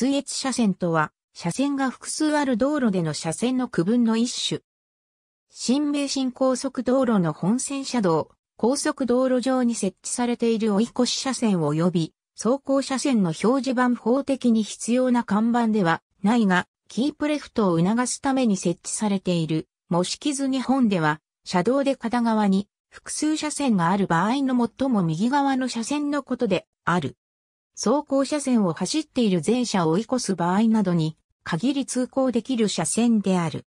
通越車線とは、車線が複数ある道路での車線の区分の一種。新名神高速道路の本線車道、高速道路上に設置されている追い越し車線及び、走行車線の表示板法的に必要な看板ではないが、キープレフトを促すために設置されている、模式図日本では、車道で片側に複数車線がある場合の最も右側の車線のことである。走行車線を走っている前車を追い越す場合などに限り通行できる車線である。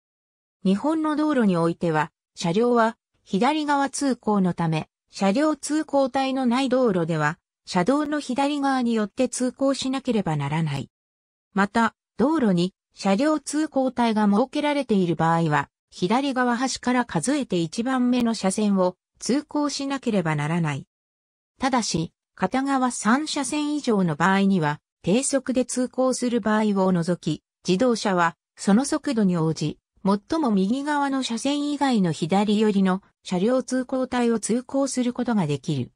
日本の道路においては、車両は左側通行のため、車両通行帯のない道路では、車道の左側によって通行しなければならない。また、道路に車両通行帯が設けられている場合は、左側端から数えて一番目の車線を通行しなければならない。ただし、片側3車線以上の場合には、低速で通行する場合を除き、自動車はその速度に応じ、最も右側の車線以外の左寄りの車両通行帯を通行することができる。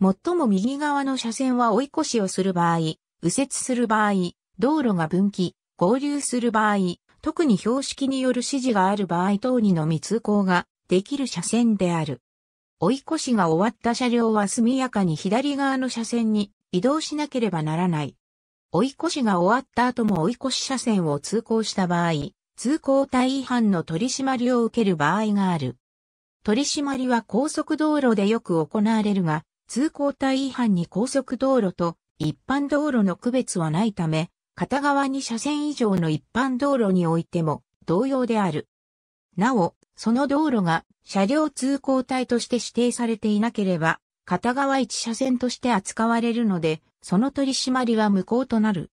最も右側の車線は追い越しをする場合、右折する場合、道路が分岐、合流する場合、特に標識による指示がある場合等にのみ通行ができる車線である。追い越しが終わった車両は速やかに左側の車線に移動しなければならない。追い越しが終わった後も追い越し車線を通行した場合、通行帯違反の取り締まりを受ける場合がある。取り締まりは高速道路でよく行われるが、通行帯違反に高速道路と一般道路の区別はないため、片側に車線以上の一般道路においても同様である。なお、その道路が車両通行帯として指定されていなければ、片側一車線として扱われるので、その取り締まりは無効となる。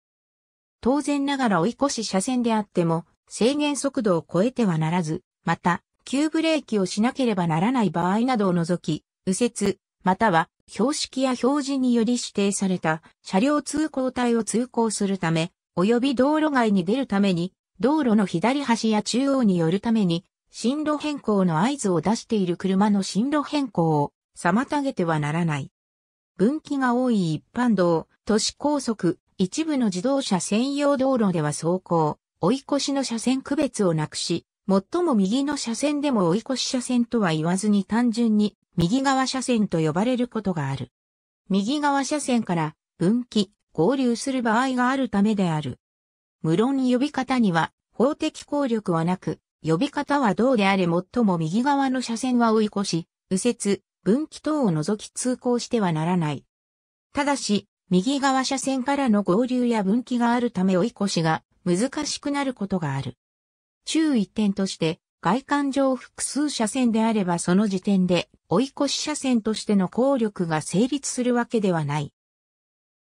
当然ながら追い越し車線であっても、制限速度を超えてはならず、また、急ブレーキをしなければならない場合などを除き、右折、または標識や表示により指定された車両通行帯を通行するため、及び道路外に出るために、道路の左端や中央に寄るために、進路変更の合図を出している車の進路変更を妨げてはならない。分岐が多い一般道、都市高速、一部の自動車専用道路では走行、追い越しの車線区別をなくし、最も右の車線でも追い越し車線とは言わずに単純に右側車線と呼ばれることがある。右側車線から分岐、合流する場合があるためである。無論呼び方には法的効力はなく、呼び方はどうであれ最も右側の車線は追い越し、右折、分岐等を除き通行してはならない。ただし、右側車線からの合流や分岐があるため追い越しが難しくなることがある。注意点として、外観上複数車線であればその時点で追い越し車線としての効力が成立するわけではない。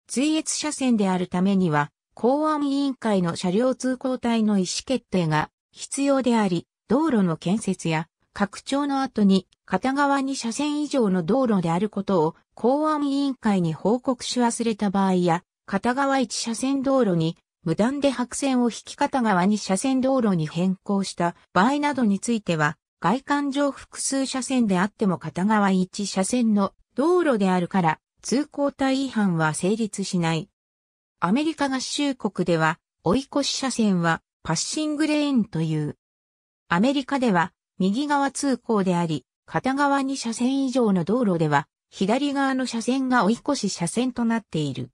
追越車線であるためには、公安委員会の車両通行帯の意思決定が必要であり、道路の建設や拡張の後に片側2車線以上の道路であることを公安委員会に報告し忘れた場合や、片側1車線道路に無断で白線を引き片側2車線道路に変更した場合などについては、外観上複数車線であっても片側1車線の道路であるから、通行帯違反は成立しない。アメリカ合衆国では、追い越し車線はパッシングレーンという。アメリカでは右側通行であり、片側に車線以上の道路では、左側の車線が追い越し車線となっている。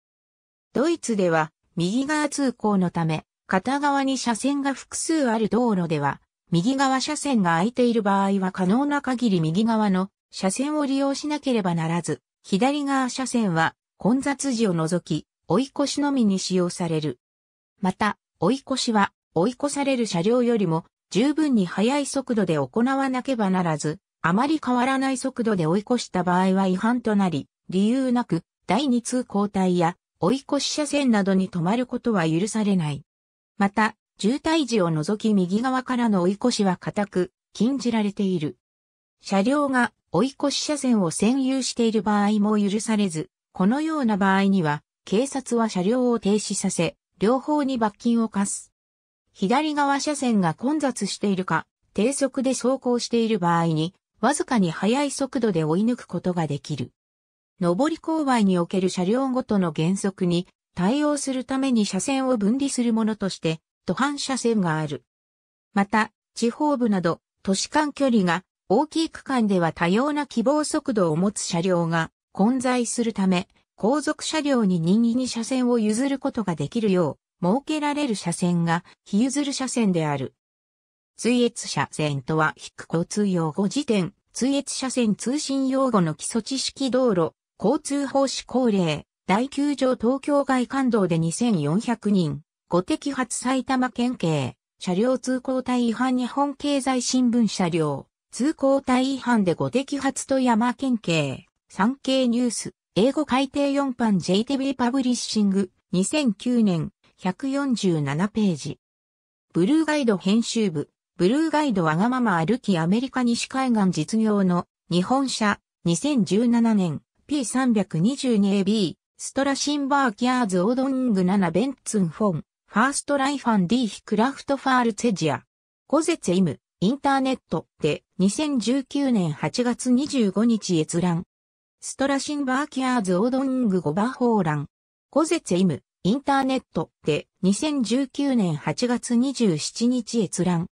ドイツでは右側通行のため、片側に車線が複数ある道路では、右側車線が空いている場合は可能な限り右側の車線を利用しなければならず、左側車線は混雑時を除き、追い越しのみに使用される。また、追い越しは追い越される車両よりも十分に速い速度で行わなければならず、あまり変わらない速度で追い越した場合は違反となり、理由なく第二通行帯や追い越し車線などに止まることは許されない。また、渋滞時を除き右側からの追い越しは固く禁じられている。車両が追い越し車線を占有している場合も許されず、このような場合には警察は車両を停止させ、両方に罰金を課す。左側車線が混雑しているか、低速で走行している場合に、わずかに速い速度で追い抜くことができる。上り勾配における車両ごとの原則に対応するために車線を分離するものとして、途半車線がある。また、地方部など、都市間距離が大きい区間では多様な希望速度を持つ車両が混在するため、後続車両に任意に車線を譲ることができるよう、設けられる車線が日譲る車線である。追越車線とは、非交通用語辞典、追越車線通信用語の基礎知識道路、交通法施行令、第9条東京外環道で2400人、ご適発埼玉県警、車両通行帯違反日本経済新聞車両、通行帯違反でご適発富山県警、産経ニュース、英語改定4版 j t v パブリッシング、2009年、147ページ。ブルーガイド編集部、ブルーガイドわがまま歩きアメリカ西海岸実業の日本社2017年 P322AB ストラシンバーキャーズオードング7ベンツンフォンファーストライファンディーヒクラフトファールツェジアコゼツェイムインターネットで2019年8月25日閲覧ストラシンバーキャーズオードング5バホーランコゼツェイムインターネットで2019年8月27日閲覧。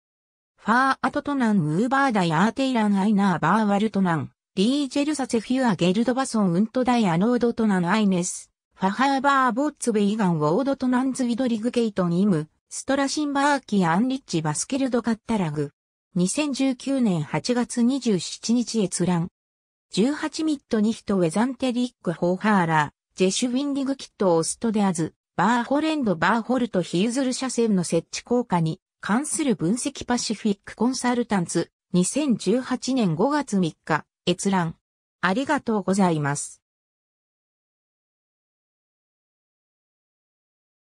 ファーアトトナンウーバーダイアーテイランアイナーバーワルトナン、リージェルサセフュアゲルドバソンウントダイアノードトナンアイネス、ファハーバーボッツベイガンウォードトナンズウィドリグゲイトンイム、ストラシンバーキアンリッチバスケルドカッタラグ。2019年8月27日閲覧。18ミットニヒトウェザンテリックホーハーラー、ジェシュウィンディグキットオストデアズ。バーホレンド・バーホルト・ヒーズル車線の設置効果に関する分析パシフィック・コンサルタンツ2018年5月3日閲覧ありがとうございます。